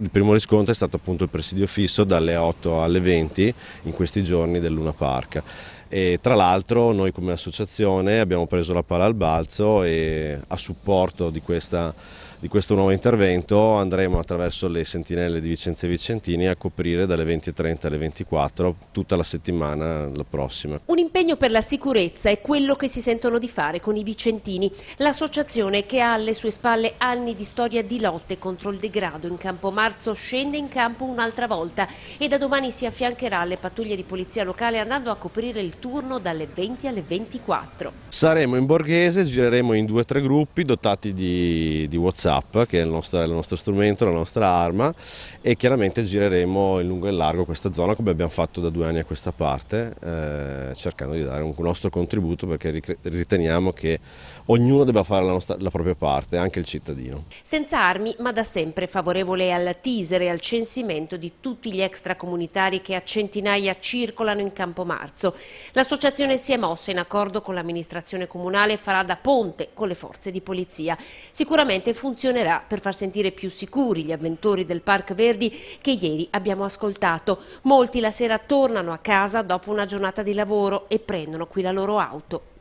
Il primo riscontro è stato appunto il presidio fisso dalle 8 alle 20 in questi giorni del Luna Park. E tra l'altro noi come associazione abbiamo preso la palla al balzo e a supporto di questa di questo nuovo intervento andremo attraverso le sentinelle di Vicenza e Vicentini a coprire dalle 20.30 alle 24 tutta la settimana la prossima. Un impegno per la sicurezza è quello che si sentono di fare con i Vicentini, l'associazione che ha alle sue spalle anni di storia di lotte contro il degrado in campo marzo scende in campo un'altra volta e da domani si affiancherà alle pattuglie di polizia locale andando a coprire il turno dalle 20 alle 24. Saremo in Borghese, gireremo in due o tre gruppi dotati di, di WhatsApp WhatsApp, che è il nostro, il nostro strumento, la nostra arma, e chiaramente gireremo in lungo e in largo questa zona come abbiamo fatto da due anni a questa parte, eh, cercando di dare un nostro contributo perché riteniamo che ognuno debba fare la, nostra, la propria parte, anche il cittadino. Senza armi, ma da sempre favorevole al teaser e al censimento di tutti gli extracomunitari che a centinaia circolano in Campo Marzo. L'associazione si è mossa in accordo con l'amministrazione comunale e farà da ponte con le forze di polizia. Sicuramente funziona funzionerà per far sentire più sicuri gli avventori del Park Verdi che ieri abbiamo ascoltato. Molti la sera tornano a casa dopo una giornata di lavoro e prendono qui la loro auto